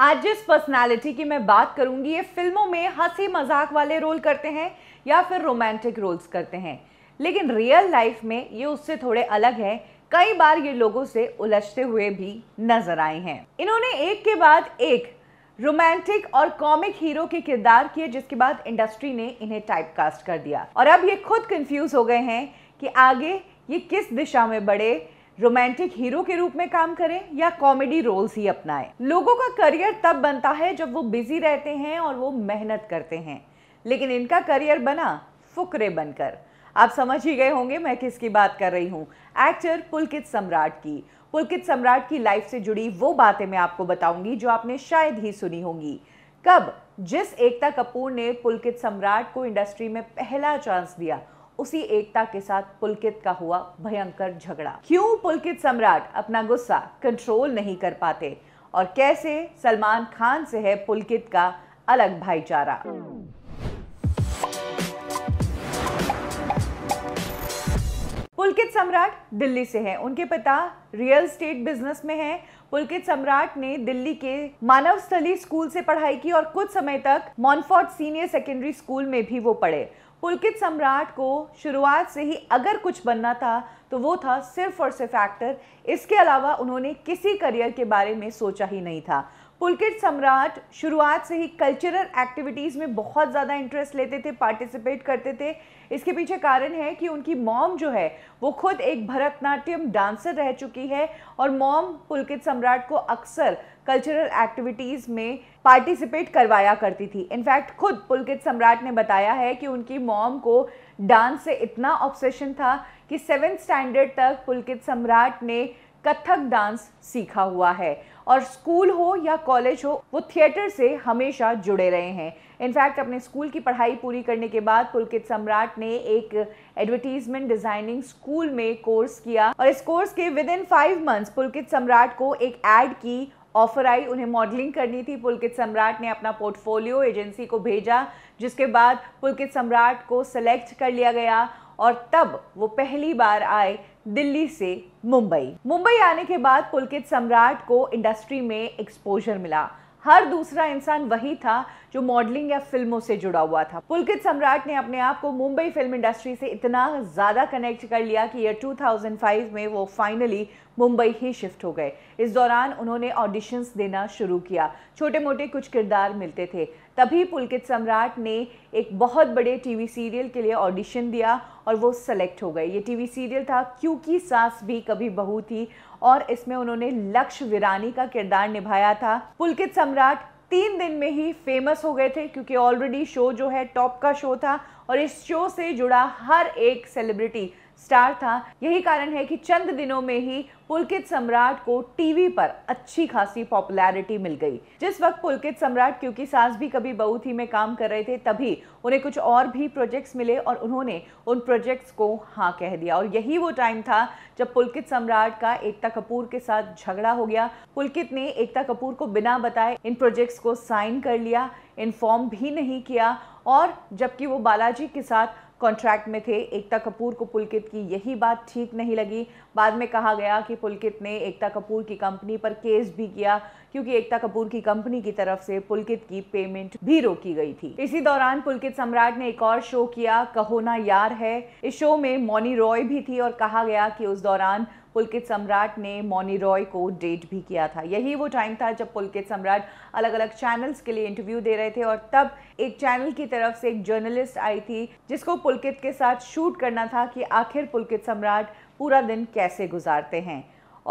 आज जिस पर्सनालिटी की मैं बात करूंगी ये फिल्मों में हंसी मजाक वाले रोल करते हैं या फिर रोमांटिक रोल्स करते हैं लेकिन रियल लाइफ में ये उससे थोड़े अलग है कई बार ये लोगों से उलझते हुए भी नजर आए हैं इन्होंने एक के बाद एक रोमांटिक और कॉमिक हीरो के किरदार किए जिसके बाद इंडस्ट्री ने इन्हें टाइपकास्ट कर दिया और अब ये खुद कंफ्यूज हो गए हैं कि आगे ये किस दिशा में बढ़े रोमांटिक हीरो के रूप में काम करें या कॉमेडी रोल्स ही अपनाएं लोगों का करियर तब बनता है जब वो बिजी रहते हैं और वो मेहनत करते हैं लेकिन इनका करियर बना फुकरे बनकर आप समझ ही गए होंगे मैं किसकी बात कर रही हूँ एक्टर पुलकित सम्राट की पुलकित सम्राट की लाइफ से जुड़ी वो बातें मैं आपको बताऊंगी जो आपने शायद ही सुनी होंगी कब जिस एकता कपूर ने पुलकित सम्राट को इंडस्ट्री में पहला चांस दिया उसी एकता के साथ पुलकित का हुआ भयंकर झगड़ा क्यों पुलकित सम्राट अपना गुस्सा कंट्रोल नहीं कर पाते और कैसे सलमान खान से है पुलकित का अलग भाईचारा पुलकित सम्राट दिल्ली से हैं उनके पिता रियल स्टेट बिजनेस में हैं पुलकित सम्राट ने दिल्ली के मानव स्थली स्कूल से पढ़ाई की और कुछ समय तक मॉनफोर्ट सीनियर सेकेंडरी स्कूल में भी वो पढ़े पुलकित सम्राट को शुरुआत से ही अगर कुछ बनना था तो वो था सिर्फ और सिर्फ एक्टर इसके अलावा उन्होंने किसी करियर के बारे में सोचा ही नहीं था पुलकित सम्राट शुरुआत से ही कल्चरल एक्टिविटीज़ में बहुत ज़्यादा इंटरेस्ट लेते थे पार्टिसिपेट करते थे इसके पीछे कारण है कि उनकी मॉम जो है वो खुद एक भरतनाट्यम डांसर रह चुकी है और मॉम पुलकित सम्राट को अक्सर कल्चरल एक्टिविटीज़ में पार्टिसिपेट करवाया करती थी इनफैक्ट खुद पुलकित सम्राट ने बताया है कि उनकी मॉम को डांस से इतना ऑब्सेशन था कि सेवन स्टैंडर्ड तक पुलकित सम्राट ने कथक डांस सीखा हुआ है और स्कूल हो या कॉलेज हो वो थिएटर से हमेशा जुड़े रहे हैं इनफैक्ट अपने स्कूल की पढ़ाई पूरी करने के बाद पुलकित सम्राट ने एक एडवर्टीजमेंट डिज़ाइनिंग स्कूल में कोर्स किया और इस कोर्स के within five months Pulkit Samrat को एक एड की ऑफर आई उन्हें मॉडलिंग करनी थी पुलकित सम्राट ने अपना पोर्टफोलियो एजेंसी को भेजा जिसके बाद पुलकित सम्राट को सेलेक्ट कर लिया गया और तब वो पहली बार आए दिल्ली से मुंबई मुंबई आने के बाद पुलकित सम्राट को इंडस्ट्री में एक्सपोजर मिला हर दूसरा इंसान वही था जो मॉडलिंग या फिल्मों से जुड़ा हुआ था पुलकित सम्राट ने अपने आप को मुंबई फिल्म इंडस्ट्री से इतना ज़्यादा कनेक्ट कर लिया कि ईयर 2005 में वो फाइनली मुंबई ही शिफ्ट हो गए इस दौरान उन्होंने ऑडिशंस देना शुरू किया छोटे मोटे कुछ किरदार मिलते थे तभी पुलकित सम्राट ने एक बहुत बड़े टीवी सीरियल के लिए ऑडिशन दिया और वो सेलेक्ट हो गए ये टीवी सीरियल था क्योंकि सास भी कभी बहू थी और इसमें उन्होंने लक्ष्य विरानी का किरदार निभाया था पुलकित सम्राट तीन दिन में ही फेमस हो गए थे क्योंकि ऑलरेडी शो जो है टॉप का शो था और इस शो से जुड़ा हर एक सेलिब्रिटी स्टार था यही कारण है कि चंद दिनों में ही पुलकित सम्राट को टीवी पर अच्छी खासी पॉपुलैरिटी मिल गई जिस वक्त पुलकित सम्राट क्योंकि सास भी कभी बहू थी में काम कर रहे थे तभी उन्हें कुछ और भी प्रोजेक्ट्स मिले और उन्होंने उन प्रोजेक्ट्स को हाँ कह दिया और यही वो टाइम था जब पुलकित सम्राट का एकता कपूर के साथ झगड़ा हो गया पुलकित ने एकता कपूर को बिना बताए इन प्रोजेक्ट्स को साइन कर लिया इन्फॉर्म भी नहीं किया और जबकि वो बालाजी के साथ कॉन्ट्रैक्ट में थे एकता कपूर को पुलकित की यही बात ठीक नहीं लगी बाद में कहा गया कि पुलकित ने एकता कपूर की कंपनी पर केस भी किया क्योंकि एकता कपूर की कंपनी की तरफ से पुलकित की पेमेंट भी रोकी गई थी इसी दौरान पुलकित सम्राट ने एक और शो किया कहो ना यार है इस शो में मौनी रॉय भी थी और कहा गया कि उस दौरान पुलकित सम्राट ने मौनी रॉय को डेट भी किया था यही वो टाइम था जब पुलकित सम्राट अलग अलग चैनल्स के लिए इंटरव्यू दे रहे थे और तब एक चैनल की तरफ से एक जर्नलिस्ट आई थी जिसको पुलकित के साथ शूट करना था कि आखिर पुलकित सम्राट पूरा दिन कैसे गुजारते हैं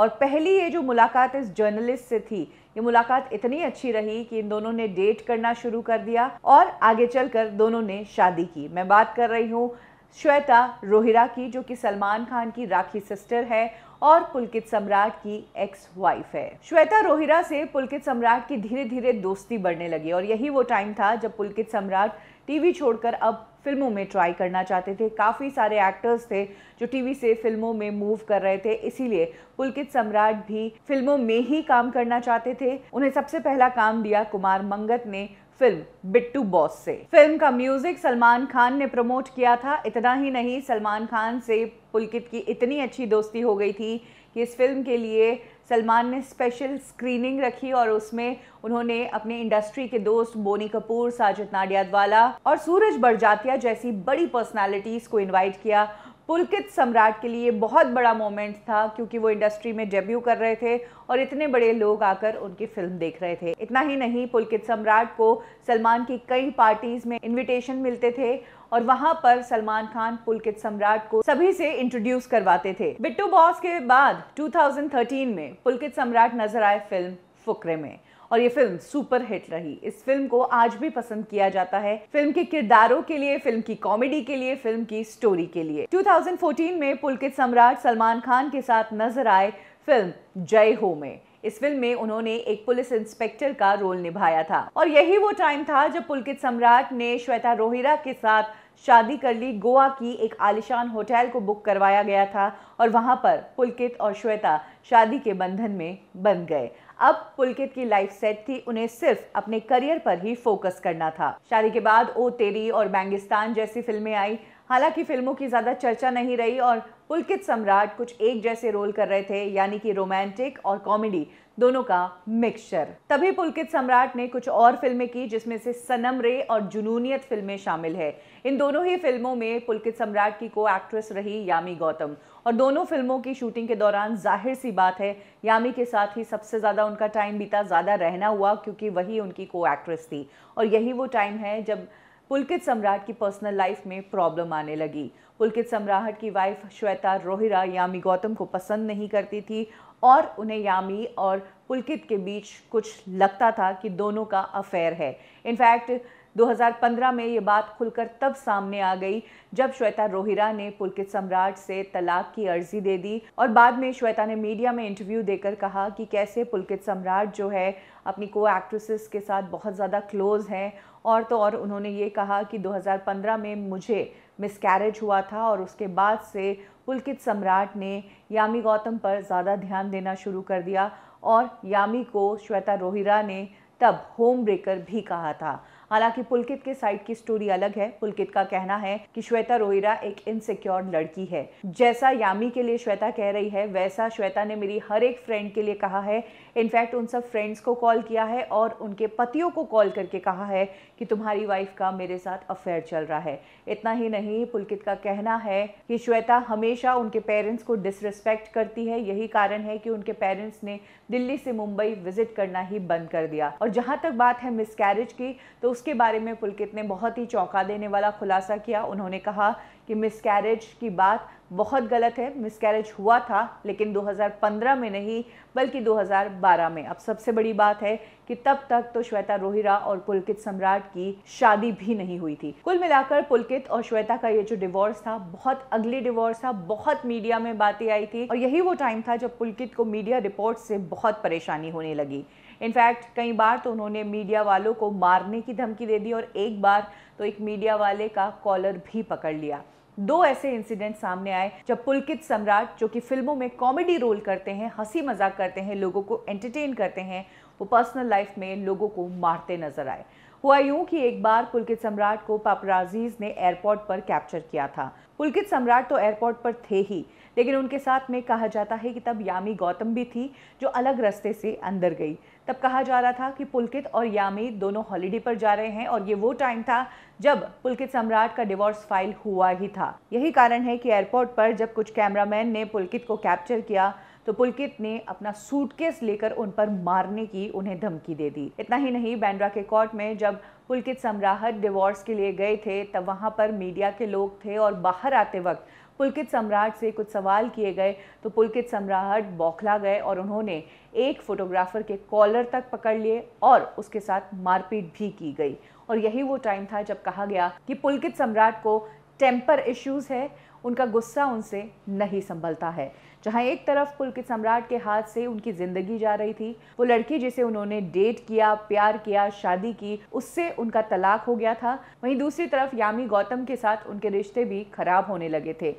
और पहली ये जो मुलाकात इस जर्नलिस्ट से थी ये मुलाकात इतनी अच्छी रही कि इन दोनों ने डेट करना शुरू कर दिया और आगे चलकर दोनों ने शादी की मैं बात कर रही हूँ श्वेता रोहिरा की जो कि सलमान खान की राखी सिस्टर है और पुलकित सम्राट की एक्स वाइफ है श्वेता रोहिरा से पुलकित सम्राट की धीरे धीरे दोस्ती बढ़ने लगी और यही वो टाइम था जब पुलकित सम्राट टीवी छोड़कर अब फिल्मों में ट्राई करना चाहते थे काफ़ी सारे एक्टर्स थे जो टीवी से फिल्मों में मूव कर रहे थे इसीलिए पुलकित सम्राट भी फिल्मों में ही काम करना चाहते थे उन्हें सबसे पहला काम दिया कुमार मंगत ने फिल्म बिट्टू बॉस से फिल्म का म्यूजिक सलमान खान ने प्रमोट किया था इतना ही नहीं सलमान खान से पुलकित की इतनी अच्छी दोस्ती हो गई थी कि इस फिल्म के लिए सलमान ने स्पेशल स्क्रीनिंग रखी और उसमें उन्होंने अपने इंडस्ट्री के दोस्त बोनी कपूर साजिद नाडियादवाला और सूरज बड़जातिया जैसी बड़ी पर्सनालिटीज़ को इनवाइट किया पुलकित सम्राट के लिए बहुत बड़ा मोमेंट था क्योंकि वो इंडस्ट्री में डेब्यू कर रहे थे और इतने बड़े लोग आकर उनकी फिल्म देख रहे थे इतना ही नहीं पुलकित सम्राट को सलमान की कई पार्टीज़ में इनविटेशन मिलते थे और वहां पर सलमान खान पुलकित सम्राट को सभी से इंट्रोड्यूस करवाते थे बिट्टू बॉस के बाद 2013 में पुलकित सम्राट नजर आए फिल्म फुकरे में और ये फिल्म सुपर हिट रही इस फिल्म को आज भी पसंद किया जाता है फिल्म के किरदारों के लिए फिल्म की कॉमेडी के लिए फिल्म की स्टोरी के लिए 2014 में पुलकित सम्राट सलमान खान के साथ नजर आए फिल्म जय हो में इस फिल्म में उन्होंने एक पुलिस इंस्पेक्टर का रोल निभाया था और यही वो टाइम था जब पुलकित सम्राट ने श्वेता रोहिरा के साथ शादी कर ली गोवा की एक आलिशान होटल को बुक करवाया गया था और वहां पर पुलकित और श्वेता शादी के बंधन में बन गए अब पुलकित की लाइफ सेट थी उन्हें सिर्फ अपने करियर पर ही फोकस करना था शादी के बाद ओ तेरी और बैंगिस्तान जैसी फिल्में आई हालांकि फिल्मों की ज़्यादा चर्चा नहीं रही और पुलकित सम्राट कुछ एक जैसे रोल कर रहे थे यानी कि रोमांटिक और कॉमेडी दोनों का मिक्सचर तभी पुलकित सम्राट ने कुछ और फिल्में की जिसमें से सनम रे और जुनूनियत फिल्में शामिल है इन दोनों ही फिल्मों में पुलकित सम्राट की को एक्ट्रेस रही यामी गौतम और दोनों फिल्मों की शूटिंग के दौरान जाहिर सी बात है यामी के साथ ही सबसे ज़्यादा उनका टाइम बीता ज़्यादा रहना हुआ क्योंकि वही उनकी को एक्ट्रेस थी और यही वो टाइम है जब पुलकित सम्राट की पर्सनल लाइफ में प्रॉब्लम आने लगी पुलकित सम्राट की वाइफ श्वेता रोहिरा यामी गौतम को पसंद नहीं करती थी और उन्हें यामी और पुलकित के बीच कुछ लगता था कि दोनों का अफेयर है इनफैक्ट 2015 में ये बात खुलकर तब सामने आ गई जब श्वेता रोहिरा ने पुलकित सम्राट से तलाक की अर्जी दे दी और बाद में श्वेता ने मीडिया में इंटरव्यू देकर कहा कि कैसे पुलकित सम्राट जो है अपनी को एक्ट्रेसेस के साथ बहुत ज़्यादा क्लोज हैं और तो और उन्होंने ये कहा कि 2015 में मुझे मिसकैरेज हुआ था और उसके बाद से पुलकित सम्राट ने यामी गौतम पर ज़्यादा ध्यान देना शुरू कर दिया और यामी को श्वेता रोहिरा ने तब होम ब्रेकर भी कहा था हालांकि पुलकित के साइड की स्टोरी अलग है पुलकित का कहना है कि श्वेता रोहिरा एक इनसिक्योर लड़की है जैसा यामी के लिए श्वेता कह रही है वैसा श्वेता ने मेरी हर एक फ्रेंड के लिए कहा है इनफैक्ट उन सब फ्रेंड्स को कॉल किया है और उनके पतियों को कॉल करके कहा है कि तुम्हारी वाइफ का मेरे साथ अफेयर चल रहा है इतना ही नहीं पुलकित का कहना है कि श्वेता हमेशा उनके पेरेंट्स को डिसरिस्पेक्ट करती है यही कारण है कि उनके पेरेंट्स ने दिल्ली से मुंबई विजिट करना ही बंद कर दिया और जहां तक बात है मिसकैरेज की तो उस उसके बारे में पुलकित ने बहुत ही चौंका देने वाला खुलासा किया उन्होंने कहा कि मिसकैरेज की बात बहुत गलत है मिसकैरेज हुआ था लेकिन 2015 में नहीं बल्कि 2012 में अब सबसे बड़ी बात है कि तब तक तो श्वेता रोहिरा और पुलकित सम्राट की शादी भी नहीं हुई थी कुल मिलाकर पुलकित और श्वेता का ये जो डिवोर्स था बहुत अगली डिवोर्स था बहुत मीडिया में बातें आई थी और यही वो टाइम था जब पुलकित को मीडिया रिपोर्ट से बहुत परेशानी होने लगी इनफैक्ट कई बार तो उन्होंने मीडिया वालों को मारने की धमकी दे दी और एक बार तो एक मीडिया वाले का कॉलर भी पकड़ लिया दो ऐसे इंसिडेंट सामने आए जब पुलकित सम्राट जो कि फिल्मों में कॉमेडी रोल करते हैं हंसी मजाक करते हैं लोगों को एंटरटेन करते हैं वो पर्सनल लाइफ में लोगों को मारते नजर आए हुआ यूं कि एक बार पुलकित सम्राट को पापराजीज ने एयरपोर्ट पर कैप्चर किया था पुलकित सम्राट तो एयरपोर्ट पर थे ही लेकिन उनके साथ में कहा जाता है कि तब यामी गौतम भी थी जो अलग रास्ते से अंदर गई तब कहा जा रहा था कि पुलकित और यामी दोनों हॉलीडे पर जा रहे हैं और ये वो टाइम था जब पुलकित सम्राट का डिवोर्स फाइल हुआ ही था यही कारण है कि एयरपोर्ट पर जब कुछ कैमरामैन ने पुलकित को कैप्चर किया तो पुलकित ने अपना सूटकेस लेकर उन पर मारने की उन्हें धमकी दे दी इतना ही नहीं बैंड्रा के कोर्ट में जब पुलकित सम्राहट डिवोर्स के लिए गए थे तब वहां पर मीडिया के लोग थे और बाहर आते वक्त पुलकित सम्राट से कुछ सवाल किए गए तो पुलकित सम्राट बौखला गए और उन्होंने एक फोटोग्राफर के कॉलर तक पकड़ लिए और उसके साथ मारपीट भी की गई और यही वो टाइम था जब कहा गया कि पुलकित सम्राट को टेम्पर इश्यूज़ है उनका गुस्सा उनसे नहीं संभलता है जहां एक तरफ पुलकित सम्राट के हाथ से उनकी जिंदगी जा रही थी वो लड़की जिसे उन्होंने डेट किया प्यार किया शादी की उससे उनका तलाक हो गया था वहीं दूसरी तरफ यामी गौतम के साथ उनके रिश्ते भी खराब होने लगे थे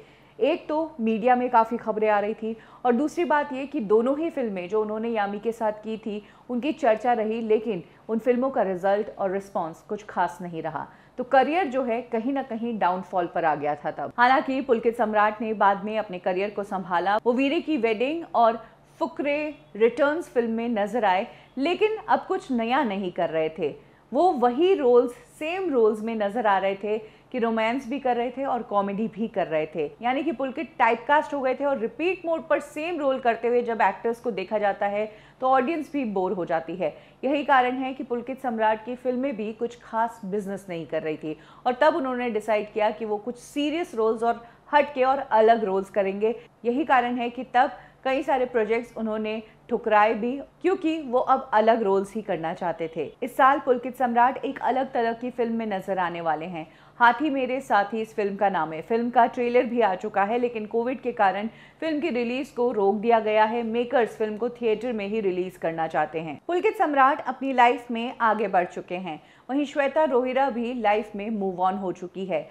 एक तो मीडिया में काफ़ी खबरें आ रही थी और दूसरी बात ये कि दोनों ही फिल्में जो उन्होंने यामी के साथ की थी उनकी चर्चा रही लेकिन उन फिल्मों का रिजल्ट और रिस्पॉन्स कुछ खास नहीं रहा तो करियर जो है कहीं ना कहीं डाउनफॉल पर आ गया था तब हालांकि पुलकित सम्राट ने बाद में अपने करियर को संभाला वो वीरे की वेडिंग और फुकरे रिटर्न्स फिल्म में नजर आए लेकिन अब कुछ नया नहीं कर रहे थे वो वही रोल्स सेम रोल्स में नज़र आ रहे थे कि रोमांस भी कर रहे थे और कॉमेडी भी कर रहे थे यानी कि पुलकित टाइपकास्ट हो गए थे और रिपीट मोड पर सेम रोल करते हुए जब एक्टर्स को देखा जाता है तो ऑडियंस भी बोर हो जाती है यही कारण है कि पुलकित सम्राट की फिल्में भी कुछ खास बिजनेस नहीं कर रही थी और तब उन्होंने डिसाइड किया कि वो कुछ सीरियस रोल्स और हट के और अलग रोल्स करेंगे यही कारण है कि तब कई सारे प्रोजेक्ट्स उन्होंने ठुकराए भी क्योंकि वो अब अलग रोल्स ही करना चाहते थे इस साल पुलकित सम्राट एक अलग तरह की फिल्म में नजर आने वाले हैं हाथी मेरे साथ ही इस फिल्म का नाम है फिल्म का ट्रेलर भी आ चुका है लेकिन कोविड के कारण फिल्म की रिलीज को रोक दिया गया है मेकर्स फिल्म को थिएटर में ही रिलीज करना चाहते हैं पुलकित सम्राट अपनी लाइफ में आगे बढ़ चुके हैं वहीं श्वेता रोहिरा भी लाइफ में मूव ऑन हो चुकी है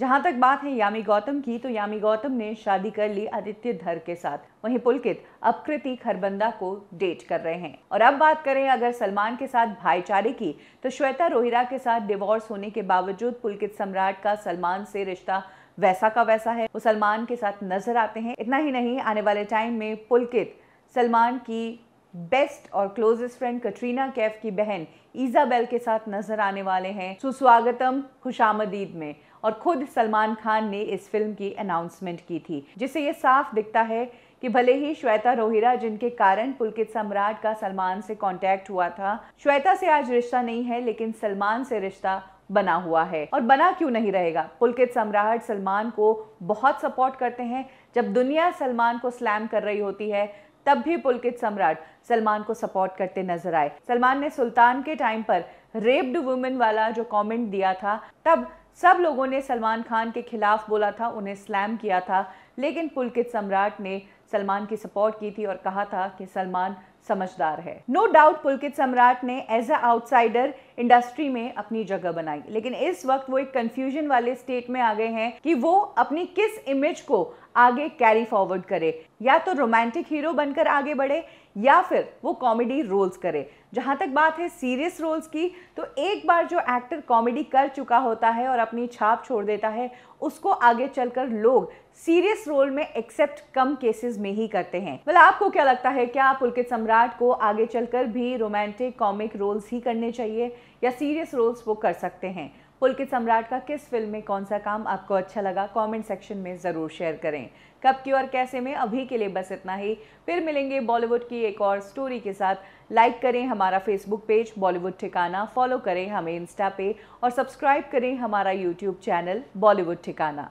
जहां तक बात है यामी गौतम की तो यामी गौतम ने शादी कर ली आदित्य धर के साथ वहीं पुलकित अपकृति खरबंदा को डेट कर रहे हैं और अब बात करें अगर सलमान के साथ भाईचारे की तो श्वेता रोहिरा के साथ डिवोर्स होने के बावजूद पुलकित सम्राट का सलमान से रिश्ता वैसा का वैसा है वो सलमान के साथ नजर आते हैं इतना ही नहीं आने वाले टाइम में पुलकित सलमान की बेस्ट और क्लोजेस्ट फ्रेंड कटरीना कैफ की बहन ईजाबेल के साथ नजर आने वाले हैं सुस्वागतम खुशामदीद में और खुद सलमान खान ने इस फिल्म की अनाउंसमेंट की थी जिससे ये साफ दिखता है कि भले ही श्वेता रोहिरा जिनके कारण पुलकित सम्राट का सलमान से कांटेक्ट हुआ था श्वेता से आज रिश्ता नहीं है लेकिन सलमान से रिश्ता बना हुआ है और बना क्यों नहीं रहेगा पुलकित सम्राट सलमान को बहुत सपोर्ट करते हैं जब दुनिया सलमान को स्लैम कर रही होती है तब भी पुलकित सम्राट सलमान को सपोर्ट करते नजर आए सलमान ने सुल्तान के टाइम पर रेप्ड वुमेन वाला जो कमेंट दिया था तब सब लोगों ने सलमान खान के खिलाफ बोला था उन्हें स्लैम किया था लेकिन पुलकित सम्राट ने सलमान की सपोर्ट की थी और कहा था कि सलमान समझदार है नो डाउट पुलकित सम्राट ने एज अ आउटसाइडर इंडस्ट्री में अपनी जगह बनाई लेकिन इस वक्त वो एक कंफ्यूजन वाले स्टेट में आ गए हैं कि वो अपनी किस इमेज को आगे कैरी फॉरवर्ड करे या तो रोमांटिक हीरो बनकर आगे बढ़े या फिर वो कॉमेडी रोल्स करे जहां तक बात है सीरियस रोल्स की तो एक बार जो एक्टर कॉमेडी कर चुका होता है और अपनी छाप छोड़ देता है उसको आगे चलकर लोग सीरियस रोल में एक्सेप्ट कम केसेस में ही करते हैं मतलब आपको क्या लगता है क्या पुलकित सम्राट को आगे चलकर भी रोमांटिक कॉमिक रोल्स ही करने चाहिए या सीरियस रोल्स वो कर सकते हैं पुलकित सम्राट का किस फिल्म में कौन सा काम आपको अच्छा लगा कमेंट सेक्शन में ज़रूर शेयर करें कब की और कैसे में अभी के लिए बस इतना ही फिर मिलेंगे बॉलीवुड की एक और स्टोरी के साथ लाइक करें हमारा फेसबुक पेज बॉलीवुड ठिकाना फॉलो करें हमें इंस्टा पे और सब्सक्राइब करें हमारा यूट्यूब चैनल बॉलीवुड ठिकाना